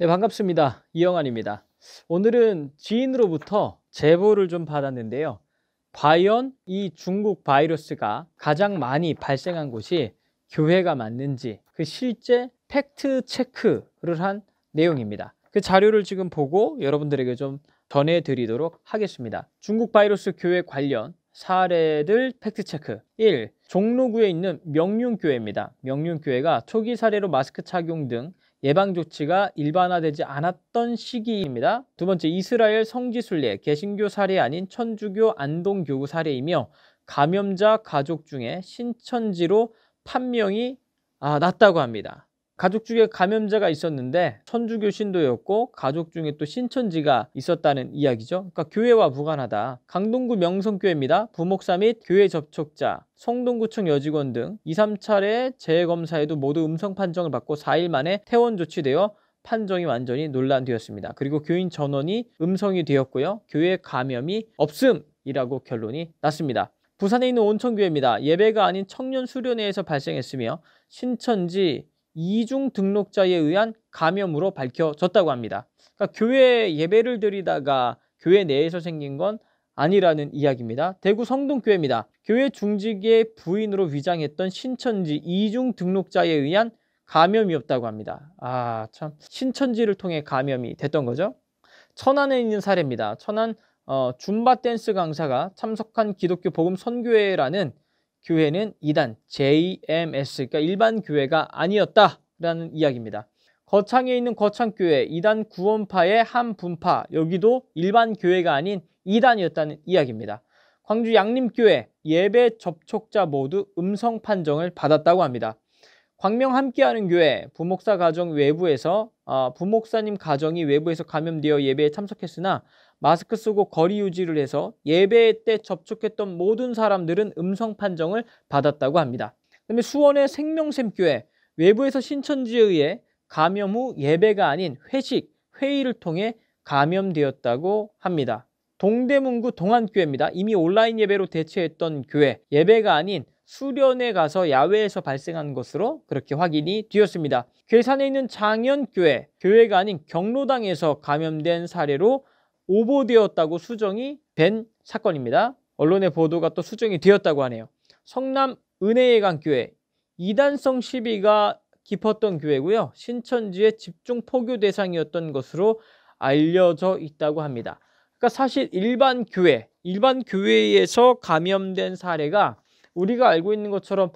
네, 반갑습니다. 이영환입니다. 오늘은 지인으로부터 제보를 좀 받았는데요. 과연 이 중국 바이러스가 가장 많이 발생한 곳이 교회가 맞는지 그 실제 팩트 체크를 한 내용입니다. 그 자료를 지금 보고 여러분들에게 좀 전해드리도록 하겠습니다. 중국 바이러스 교회 관련 사례들 팩트 체크 1. 종로구에 있는 명륜교회입니다. 명륜교회가 초기 사례로 마스크 착용 등 예방 조치가 일반화되지 않았던 시기입니다. 두 번째, 이스라엘 성지 순례, 개신교 사례 아닌 천주교 안동 교구 사례이며 감염자 가족 중에 신천지로 판명이 아, 났다고 합니다. 가족 중에 감염자가 있었는데 천주교 신도였고 가족 중에 또 신천지가 있었다는 이야기죠. 그러니까 교회와 무관하다. 강동구 명성교회입니다. 부목사 및 교회 접촉자, 성동구청 여직원 등 2, 3차례 재검사에도 모두 음성 판정을 받고 4일 만에 퇴원 조치되어 판정이 완전히 논란되었습니다. 그리고 교인 전원이 음성이 되었고요. 교회 감염이 없음이라고 결론이 났습니다. 부산에 있는 온천교회입니다. 예배가 아닌 청년 수련회에서 발생했으며 신천지 이중 등록자에 의한 감염으로 밝혀졌다고 합니다. 그러니까 교회 예배를 드리다가 교회 내에서 생긴 건 아니라는 이야기입니다. 대구 성동교회입니다. 교회 중직의 부인으로 위장했던 신천지 이중 등록자에 의한 감염이없다고 합니다. 아, 참. 신천지를 통해 감염이 됐던 거죠. 천안에 있는 사례입니다. 천안 어, 줌바 댄스 강사가 참석한 기독교 복음 선교회라는 교회는 이단 JMS, 그러니까 일반 교회가 아니었다라는 이야기입니다. 거창에 있는 거창교회, 이단 구원파의 한 분파, 여기도 일반 교회가 아닌 이단이었다는 이야기입니다. 광주 양림교회 예배 접촉자 모두 음성 판정을 받았다고 합니다. 광명 함께하는 교회 부목사 가정 외부에서 어, 부목사님 가정이 외부에서 감염되어 예배에 참석했으나 마스크 쓰고 거리 유지를 해서 예배 때 접촉했던 모든 사람들은 음성 판정을 받았다고 합니다. 그다음에 수원의 생명샘교회 외부에서 신천지에 의해 감염 후 예배가 아닌 회식, 회의를 통해 감염되었다고 합니다. 동대문구 동안교회입니다. 이미 온라인 예배로 대체했던 교회, 예배가 아닌 수련에 가서 야외에서 발생한 것으로 그렇게 확인이 되었습니다. 괴산에 있는 장현교회, 교회가 아닌 경로당에서 감염된 사례로 오보되었다고 수정이 된 사건입니다. 언론의 보도가 또 수정이 되었다고 하네요. 성남 은혜의강 교회 이단성 시비가 깊었던 교회고요. 신천지의 집중 포교 대상이었던 것으로 알려져 있다고 합니다. 그러니까 사실 일반 교회, 일반 교회에서 감염된 사례가 우리가 알고 있는 것처럼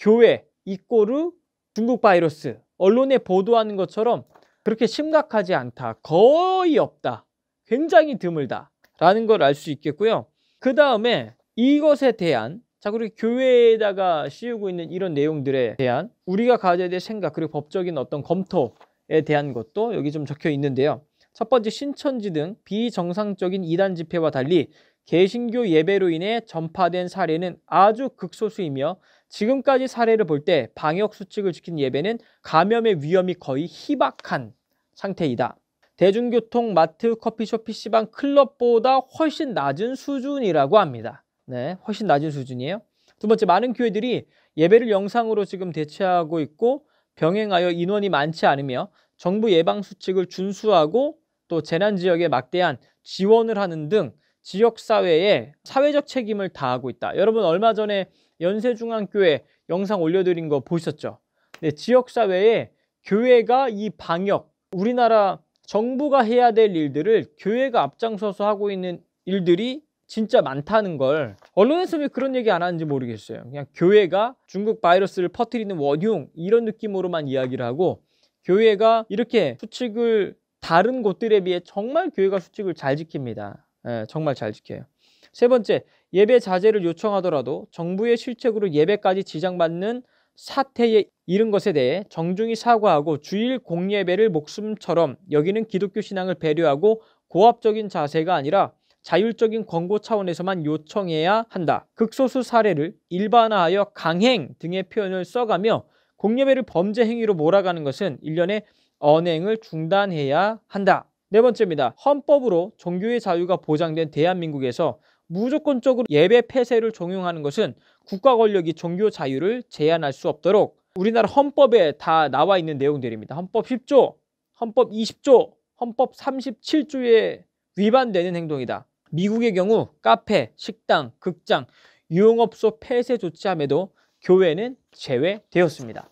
교회 이꼬르 중국 바이러스 언론에 보도하는 것처럼 그렇게 심각하지 않다. 거의 없다. 굉장히 드물다라는 걸 알 수 있겠고요. 그 다음에 이것에 대한 자 그리고 교회에다가 씌우고 있는 이런 내용들에 대한 우리가 가져야 될 생각 그리고 법적인 어떤 검토에 대한 것도 여기 좀 적혀 있는데요. 첫 번째 신천지 등 비정상적인 이단 집회와 달리 개신교 예배로 인해 전파된 사례는 아주 극소수이며 지금까지 사례를 볼 때 방역 수칙을 지킨 예배는 감염의 위험이 거의 희박한 상태이다. 대중교통, 마트, 커피숍, PC방, 클럽보다 훨씬 낮은 수준이라고 합니다. 네, 훨씬 낮은 수준이에요. 두 번째, 많은 교회들이 예배를 영상으로 지금 대체하고 있고 병행하여 인원이 많지 않으며 정부 예방 수칙을 준수하고 또 재난 지역에 막대한 지원을 하는 등 지역 사회에 사회적 책임을 다하고 있다. 여러분 얼마 전에 연세중앙교회 영상 올려드린 거 보셨죠? 네, 지역 사회에 교회가 이 방역 우리나라 정부가 해야 될 일들을 교회가 앞장서서 하고 있는 일들이 진짜 많다는 걸 언론에서 왜 그런 얘기 안 하는지 모르겠어요. 그냥 교회가 중국 바이러스를 퍼뜨리는 원흉 이런 느낌으로만 이야기를 하고 교회가 이렇게 수칙을 다른 곳들에 비해 정말 교회가 수칙을 잘 지킵니다. 예, 정말 잘 지켜요. 세 번째, 예배 자제를 요청하더라도 정부의 실책으로 예배까지 지장받는 사태에 이른 것에 대해 정중히 사과하고 주일 공예배를 목숨처럼 여기는 기독교 신앙을 배려하고 고압적인 자세가 아니라 자율적인 권고 차원에서만 요청해야 한다. 극소수 사례를 일반화하여 강행 등의 표현을 써가며 공예배를 범죄 행위로 몰아가는 것은 일련의 언행을 중단해야 한다. 네 번째입니다. 헌법으로 종교의 자유가 보장된 대한민국에서 무조건적으로 예배 폐쇄를 종용하는 것은 국가 권력이 종교 자유를 제한할 수 없도록 우리나라 헌법에 다 나와 있는 내용들입니다. 헌법 10조, 헌법 20조, 헌법 37조에 위반되는 행동이다. 미국의 경우 카페, 식당, 극장, 유흥업소 폐쇄 조치함에도 교회는 제외되었습니다.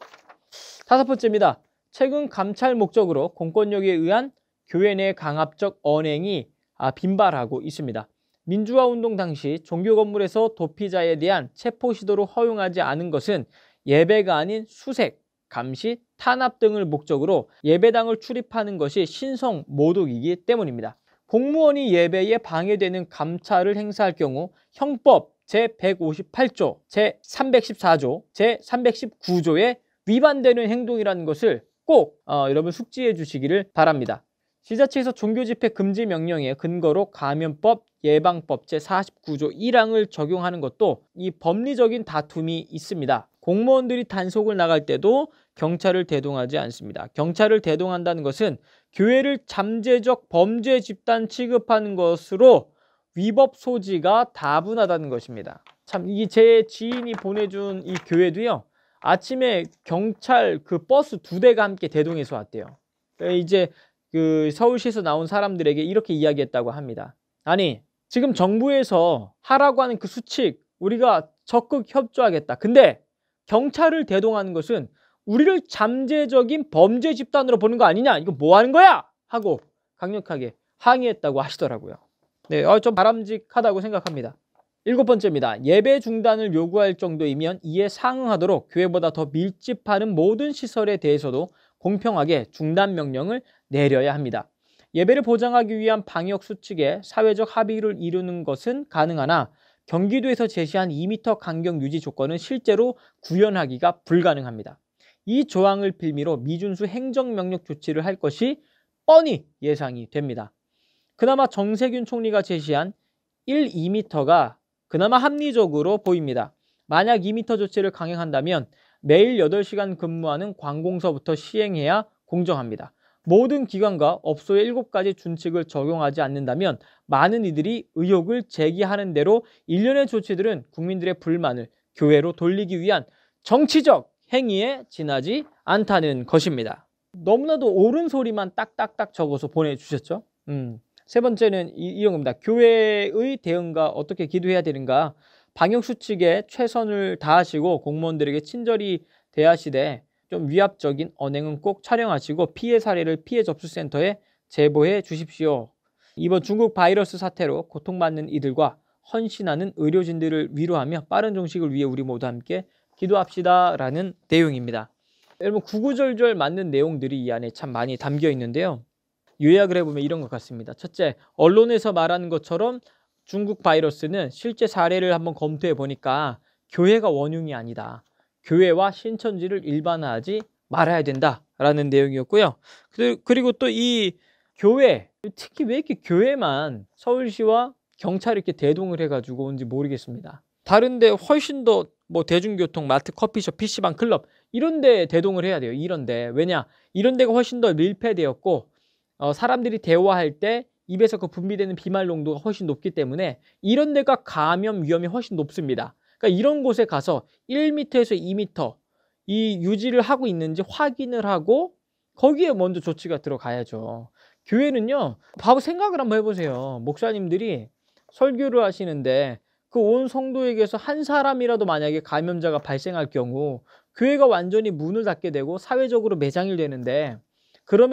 다섯 번째입니다. 최근 감찰 목적으로 공권력에 의한 교회 내 강압적 언행이 아, 빈발하고 있습니다. 민주화 운동 당시 종교 건물에서 도피자에 대한 체포 시도로 허용하지 않은 것은 예배가 아닌 수색, 감시, 탄압 등을 목적으로 예배당을 출입하는 것이 신성 모독이기 때문입니다. 공무원이 예배에 방해되는 감찰을 행사할 경우 형법 제158조, 제314조, 제319조에 위반되는 행동이라는 것을 꼭 어, 여러분 숙지해 주시기를 바랍니다. 지자체에서 종교 집회 금지 명령에 근거로 가면법 예방법 제49조 1항을 적용하는 것도 이 법리적인 다툼이 있습니다. 공무원들이 단속을 나갈 때도 경찰을 대동하지 않습니다. 경찰을 대동한다는 것은 교회를 잠재적 범죄 집단 취급하는 것으로 위법 소지가 다분하다는 것입니다. 참, 이게제 지인이 보내준 이 교회도요, 아침에 경찰 그 버스 두 대가 함께 대동해서 왔대요. 그러니까 이제 그 서울시에서 나온 사람들에게 이렇게 이야기했다고 합니다. 아니, 지금 정부에서 하라고 하는 그 수칙 우리가 적극 협조하겠다. 근데 경찰을 대동하는 것은 우리를 잠재적인 범죄 집단으로 보는 거 아니냐? 이거 뭐 하는 거야? 하고 강력하게 항의했다고 하시더라고요. 네, 어, 좀 바람직하다고 생각합니다. 일곱 번째입니다. 예배 중단을 요구할 정도이면 이에 상응하도록 교회보다 더 밀집하는 모든 시설에 대해서도 공평하게 중단 명령을 내려야 합니다. 예배를 보장하기 위한 방역 수칙에 사회적 합의를 이루는 것은 가능하나 경기도에서 제시한 2m 간격 유지 조건은 실제로 구현하기가 불가능합니다. 이 조항을 빌미로 미준수 행정명령 조치를 할 것이 뻔히 예상이 됩니다. 그나마 정세균 총리가 제시한 1, 2m가 그나마 합리적으로 보입니다. 만약 2m 조치를 강행한다면 매일 8시간 근무하는 관공서부터 시행해야 공정합니다. 모든 기관과 업소의 7가지 준칙을 적용하지 않는다면 많은 이들이 의혹을 제기하는 대로 일련의 조치들은 국민들의 불만을 교회로 돌리기 위한 정치적 행위에 지나지 않다는 것입니다. 너무나도 옳은 소리만 딱딱딱 적어서 보내주셨죠. 음. 세 번째는 이, 이런 겁니다. 교회의 대응과 어떻게 기도해야 되는가. 방역수칙에 최선을 다하시고 공무원들에게 친절히 대하시되 좀 위압적인 언행은 꼭 촬영하시고 피해 사례를 피해 접수센터에 제보해 주십시오. 이번 중국 바이러스 사태로 고통받는 이들과 헌신하는 의료진들을 위로하며 빠른 종식을 위해 우리 모두 함께 기도합시다라는 내용입니다. 여러분 구구절절 맞는 내용들이 이 안에 참 많이 담겨 있는데요. 요약을 해보면 이런 것 같습니다. 첫째, 언론에서 말하는 것처럼 중국 바이러스는 실제 사례를 한번 검토해 보니까 교회가 원흉이 아니다. 교회와 신천지를 일반화하지 말아야 된다라는 내용이었고요. 그, 그리고 또 이 교회, 특히 왜 이렇게 교회만 서울시와 경찰이 이렇게 대동을 해가지고 온지 모르겠습니다. 다른데 훨씬 더 뭐 대중교통, 마트, 커피숍, PC방, 클럽 이런 데 대동을 해야 돼요. 이런 데. 왜냐? 이런 데가 훨씬 더 밀폐되었고 어, 사람들이 대화할 때 입에서 그 분비되는 비말 농도가 훨씬 높기 때문에 이런 데가 감염 위험이 훨씬 높습니다. 그러니까 이런 곳에 가서 1미터에서 2미터 이 유지를 하고 있는지 확인을 하고 거기에 먼저 조치가 들어가야죠. 교회는요. 바로 생각을 한번 해보세요. 목사님들이 설교를 하시는데 그 온 성도에게서 한 사람이라도 만약에 감염자가 발생할 경우 교회가 완전히 문을 닫게 되고 사회적으로 매장이 되는데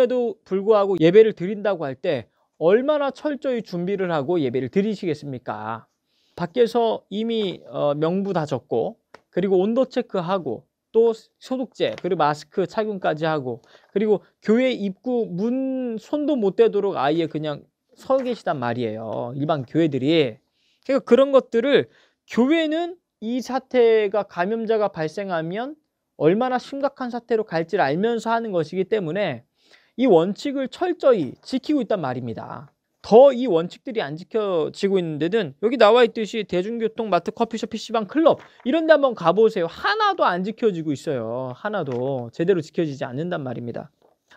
그럼에도 불구하고 예배를 드린다고 할 때 얼마나 철저히 준비를 하고 예배를 드리시겠습니까? 밖에서 이미 어, 명부 다 적고 그리고 온도 체크하고 또 소독제 그리고 마스크 착용까지 하고 그리고 교회 입구 문 손도 못 대도록 아예 그냥 서 계시단 말이에요 일반 교회들이 그러니까 그런 것들을 교회는 이 사태가 감염자가 발생하면 얼마나 심각한 사태로 갈지를 알면서 하는 것이기 때문에 이 원칙을 철저히 지키고 있단 말입니다. 더이 원칙들이 안 지켜지고 있는 데는 여기 나와 있듯이 대중교통, 마트, 커피숍, PC방, 클럽 이런 데 한번 가보세요. 하나도 안 지켜지고 있어요. 하나도 제대로 지켜지지 않는단 말입니다.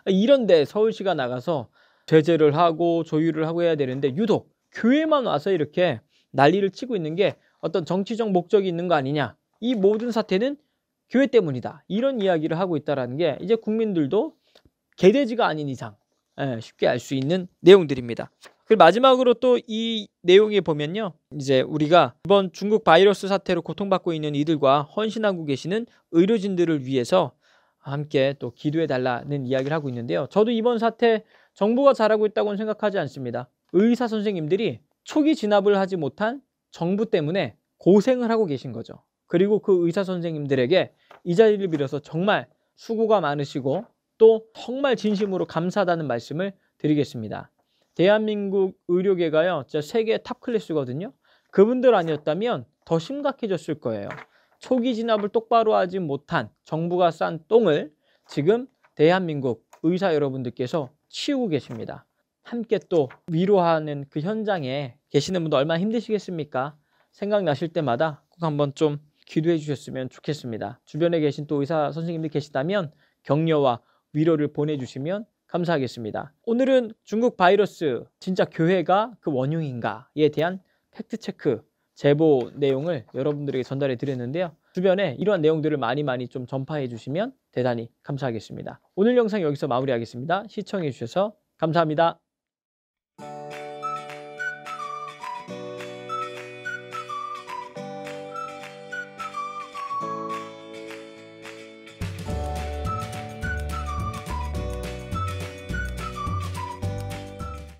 이런데 서울시가 나가서 제재를 하고 조율을 하고 해야 되는데 유독 교회만 와서 이렇게 난리를 치고 있는 게 어떤 정치적 목적이 있는 거 아니냐. 이 모든 사태는 교회 때문이다. 이런 이야기를 하고 있다라는 게 이제 국민들도 개돼지가 아닌 이상 예, 쉽게 알 수 있는 내용들입니다. 그 마지막으로 또 이 내용에 보면요. 이제 우리가 이번 중국 바이러스 사태로 고통받고 있는 이들과 헌신하고 계시는 의료진들을 위해서 함께 또 기도해 달라는 이야기를 하고 있는데요. 저도 이번 사태 정부가 잘하고 있다고는 생각하지 않습니다. 의사 선생님들이 초기 진압을 하지 못한 정부 때문에 고생을 하고 계신 거죠. 그리고 그 의사 선생님들에게 이 자리를 빌어서 정말 수고가 많으시고 또 정말 진심으로 감사하다는 말씀을 드리겠습니다. 대한민국 의료계가요, 진짜 세계 탑 클래스거든요. 그분들 아니었다면 더 심각해졌을 거예요. 초기 진압을 똑바로 하지 못한 정부가 싼 똥을 지금 대한민국 의사 여러분들께서 치우고 계십니다. 함께 또 위로하는 그 현장에 계시는 분도 얼마나 힘드시겠습니까? 생각나실 때마다 꼭 한번 좀 기도해 주셨으면 좋겠습니다. 주변에 계신 또 의사 선생님들 계시다면 격려와 위로를 보내주시면 감사하겠습니다. 오늘은 중국 바이러스 진짜 교회가 그 원흉인가에 대한 팩트체크 제보 내용을 여러분들에게 전달해 드렸는데요. 주변에 이러한 내용들을 많이 많이 좀 전파해 주시면 대단히 감사하겠습니다. 오늘 영상 여기서 마무리하겠습니다. 시청해 주셔서 감사합니다.